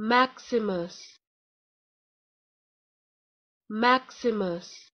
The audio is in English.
maximus maximus